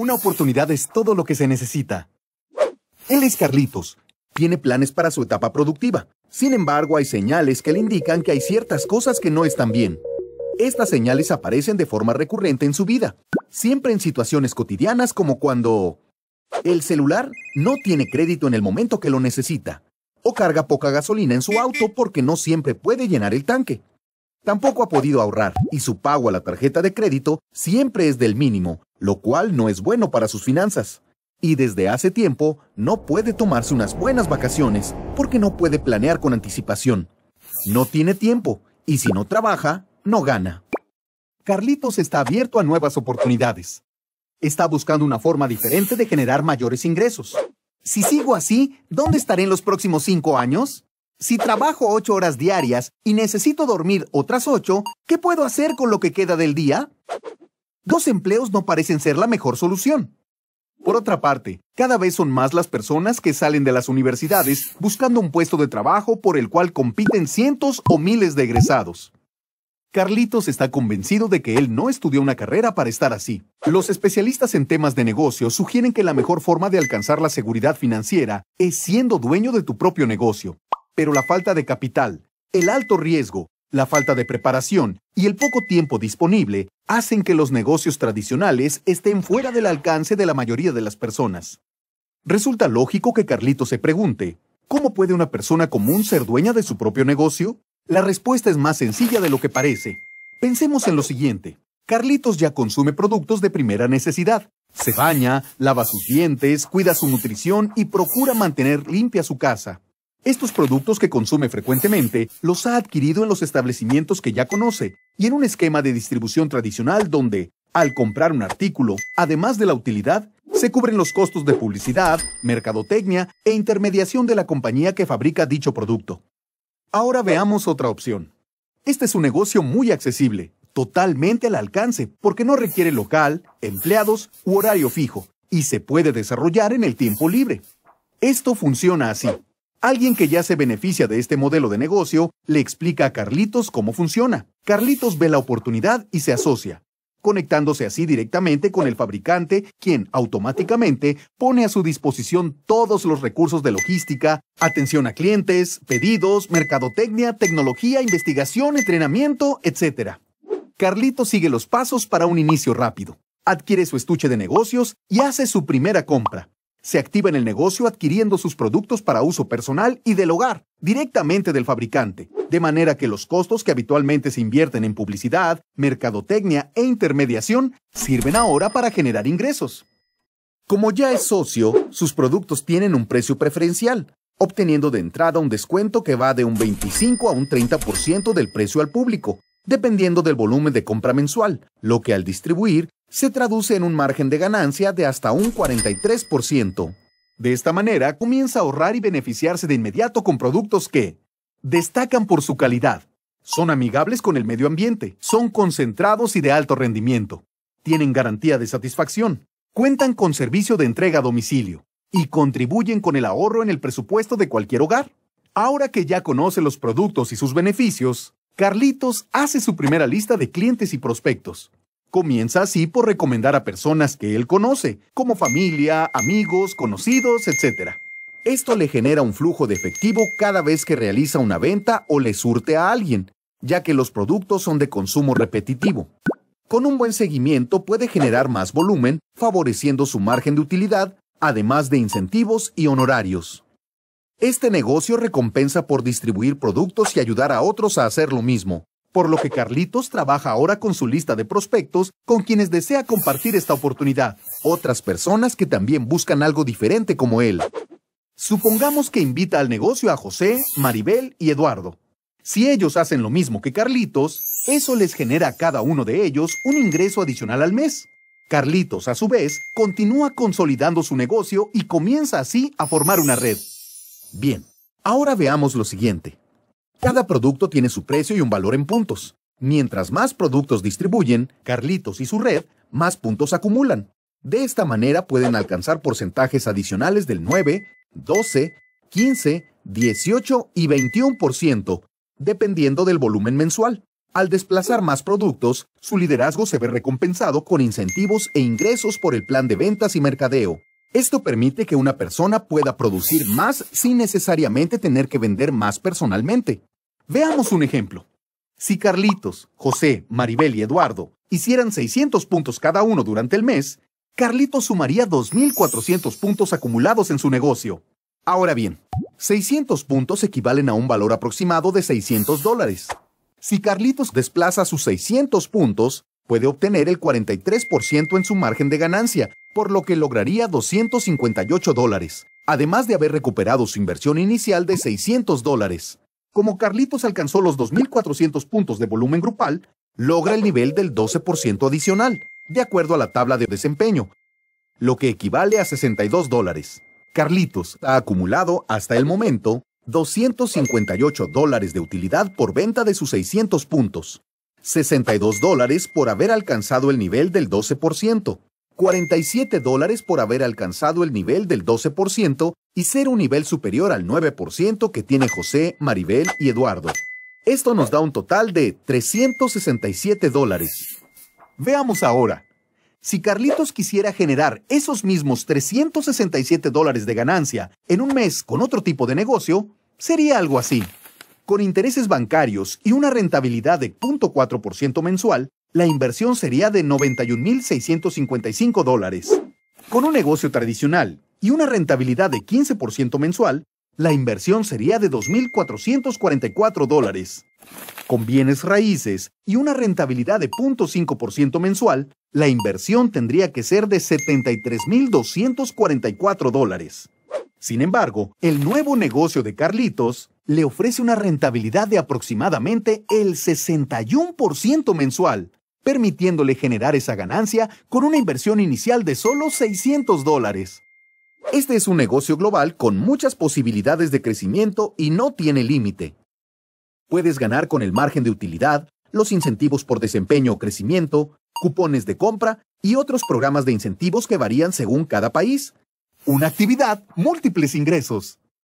Una oportunidad es todo lo que se necesita. Él es Carlitos. Tiene planes para su etapa productiva. Sin embargo, hay señales que le indican que hay ciertas cosas que no están bien. Estas señales aparecen de forma recurrente en su vida, siempre en situaciones cotidianas como cuando el celular no tiene crédito en el momento que lo necesita, o carga poca gasolina en su auto porque no siempre puede llenar el tanque. Tampoco ha podido ahorrar y su pago a la tarjeta de crédito siempre es del mínimo, lo cual no es bueno para sus finanzas. Y desde hace tiempo no puede tomarse unas buenas vacaciones porque no puede planear con anticipación. No tiene tiempo y si no trabaja, no gana. Carlitos está abierto a nuevas oportunidades. Está buscando una forma diferente de generar mayores ingresos. Si sigo así, ¿dónde estaré en los próximos cinco años? Si trabajo ocho horas diarias y necesito dormir otras ocho, ¿qué puedo hacer con lo que queda del día? dos empleos no parecen ser la mejor solución. Por otra parte, cada vez son más las personas que salen de las universidades buscando un puesto de trabajo por el cual compiten cientos o miles de egresados. Carlitos está convencido de que él no estudió una carrera para estar así. Los especialistas en temas de negocio sugieren que la mejor forma de alcanzar la seguridad financiera es siendo dueño de tu propio negocio. Pero la falta de capital, el alto riesgo la falta de preparación y el poco tiempo disponible hacen que los negocios tradicionales estén fuera del alcance de la mayoría de las personas. Resulta lógico que Carlitos se pregunte, ¿cómo puede una persona común ser dueña de su propio negocio? La respuesta es más sencilla de lo que parece. Pensemos en lo siguiente. Carlitos ya consume productos de primera necesidad. Se baña, lava sus dientes, cuida su nutrición y procura mantener limpia su casa. Estos productos que consume frecuentemente los ha adquirido en los establecimientos que ya conoce y en un esquema de distribución tradicional donde, al comprar un artículo, además de la utilidad, se cubren los costos de publicidad, mercadotecnia e intermediación de la compañía que fabrica dicho producto. Ahora veamos otra opción. Este es un negocio muy accesible, totalmente al alcance, porque no requiere local, empleados u horario fijo, y se puede desarrollar en el tiempo libre. Esto funciona así. Alguien que ya se beneficia de este modelo de negocio le explica a Carlitos cómo funciona. Carlitos ve la oportunidad y se asocia, conectándose así directamente con el fabricante, quien automáticamente pone a su disposición todos los recursos de logística, atención a clientes, pedidos, mercadotecnia, tecnología, investigación, entrenamiento, etc. Carlitos sigue los pasos para un inicio rápido. Adquiere su estuche de negocios y hace su primera compra. Se activa en el negocio adquiriendo sus productos para uso personal y del hogar, directamente del fabricante, de manera que los costos que habitualmente se invierten en publicidad, mercadotecnia e intermediación sirven ahora para generar ingresos. Como ya es socio, sus productos tienen un precio preferencial, obteniendo de entrada un descuento que va de un 25 a un 30% del precio al público, dependiendo del volumen de compra mensual, lo que al distribuir se traduce en un margen de ganancia de hasta un 43%. De esta manera, comienza a ahorrar y beneficiarse de inmediato con productos que destacan por su calidad, son amigables con el medio ambiente, son concentrados y de alto rendimiento, tienen garantía de satisfacción, cuentan con servicio de entrega a domicilio y contribuyen con el ahorro en el presupuesto de cualquier hogar. Ahora que ya conoce los productos y sus beneficios, Carlitos hace su primera lista de clientes y prospectos Comienza así por recomendar a personas que él conoce, como familia, amigos, conocidos, etc. Esto le genera un flujo de efectivo cada vez que realiza una venta o le surte a alguien, ya que los productos son de consumo repetitivo. Con un buen seguimiento puede generar más volumen, favoreciendo su margen de utilidad, además de incentivos y honorarios. Este negocio recompensa por distribuir productos y ayudar a otros a hacer lo mismo por lo que Carlitos trabaja ahora con su lista de prospectos con quienes desea compartir esta oportunidad, otras personas que también buscan algo diferente como él. Supongamos que invita al negocio a José, Maribel y Eduardo. Si ellos hacen lo mismo que Carlitos, eso les genera a cada uno de ellos un ingreso adicional al mes. Carlitos, a su vez, continúa consolidando su negocio y comienza así a formar una red. Bien, ahora veamos lo siguiente. Cada producto tiene su precio y un valor en puntos. Mientras más productos distribuyen, Carlitos y su red, más puntos acumulan. De esta manera pueden alcanzar porcentajes adicionales del 9, 12, 15, 18 y 21%, dependiendo del volumen mensual. Al desplazar más productos, su liderazgo se ve recompensado con incentivos e ingresos por el plan de ventas y mercadeo. Esto permite que una persona pueda producir más sin necesariamente tener que vender más personalmente. Veamos un ejemplo. Si Carlitos, José, Maribel y Eduardo hicieran 600 puntos cada uno durante el mes, Carlitos sumaría 2.400 puntos acumulados en su negocio. Ahora bien, 600 puntos equivalen a un valor aproximado de 600 dólares. Si Carlitos desplaza sus 600 puntos, puede obtener el 43% en su margen de ganancia, por lo que lograría 258 dólares, además de haber recuperado su inversión inicial de 600 dólares. Como Carlitos alcanzó los 2.400 puntos de volumen grupal, logra el nivel del 12% adicional, de acuerdo a la tabla de desempeño, lo que equivale a 62 dólares. Carlitos ha acumulado hasta el momento 258 dólares de utilidad por venta de sus 600 puntos. 62 dólares por haber alcanzado el nivel del 12%, 47 dólares por haber alcanzado el nivel del 12% y ser un nivel superior al 9% que tiene José, Maribel y Eduardo. Esto nos da un total de 367 dólares. Veamos ahora. Si Carlitos quisiera generar esos mismos 367 dólares de ganancia en un mes con otro tipo de negocio, sería algo así. Con intereses bancarios y una rentabilidad de 0.4% mensual, la inversión sería de 91.655 dólares. Con un negocio tradicional y una rentabilidad de 15% mensual, la inversión sería de 2.444 dólares. Con bienes raíces y una rentabilidad de 0.5% mensual, la inversión tendría que ser de 73.244 dólares. Sin embargo, el nuevo negocio de Carlitos le ofrece una rentabilidad de aproximadamente el 61% mensual, permitiéndole generar esa ganancia con una inversión inicial de solo 600 dólares. Este es un negocio global con muchas posibilidades de crecimiento y no tiene límite. Puedes ganar con el margen de utilidad, los incentivos por desempeño o crecimiento, cupones de compra y otros programas de incentivos que varían según cada país. Una actividad, múltiples ingresos.